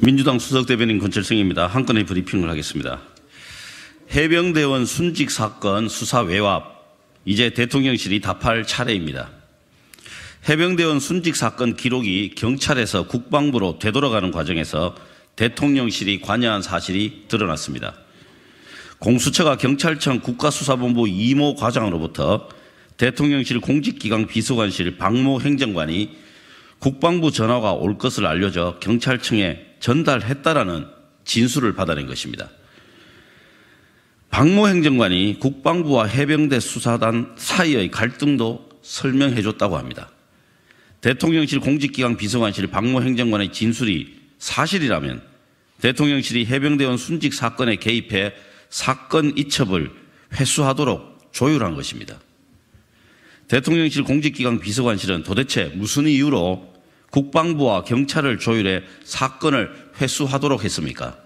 민주당 수석 대변인 권철승입니다. 한 건의 브리핑을 하겠습니다. 해병대원 순직 사건 수사 외압 이제 대통령실이 답할 차례입니다. 해병대원 순직 사건 기록이 경찰에서 국방부로 되돌아가는 과정에서 대통령실이 관여한 사실이 드러났습니다. 공수처가 경찰청 국가수사본부 이모 과장으로부터 대통령실 공직기강 비서관실 박모 행정관이 국방부 전화가 올 것을 알려져 경찰청에 전달했다라는 진술을 받아낸 것입니다. 박모 행정관이 국방부와 해병대 수사단 사이의 갈등도 설명해 줬다고 합니다. 대통령실 공직기강 비서관실 박모 행정관의 진술이 사실이라면 대통령실이 해병대원 순직 사건에 개입해 사건 이첩을 회수하도록 조율한 것입니다. 대통령실 공직기강 비서관실은 도대체 무슨 이유로 국방부와 경찰을 조율해 사건을 회수하도록 했습니까?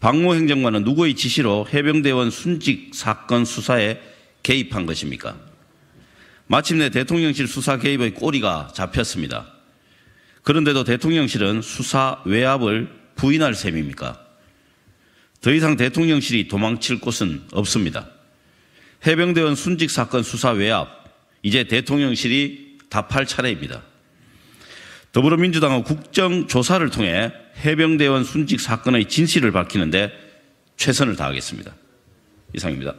박모 행정관은 누구의 지시로 해병대원 순직 사건 수사에 개입한 것입니까? 마침내 대통령실 수사 개입의 꼬리가 잡혔습니다. 그런데도 대통령실은 수사 외압을 부인할 셈입니까? 더 이상 대통령실이 도망칠 곳은 없습니다. 해병대원 순직 사건 수사 외압, 이제 대통령실이 답할 차례입니다. 더불어민주당은 국정조사를 통해 해병대원 순직 사건의 진실을 밝히는데 최선을 다하겠습니다. 이상입니다.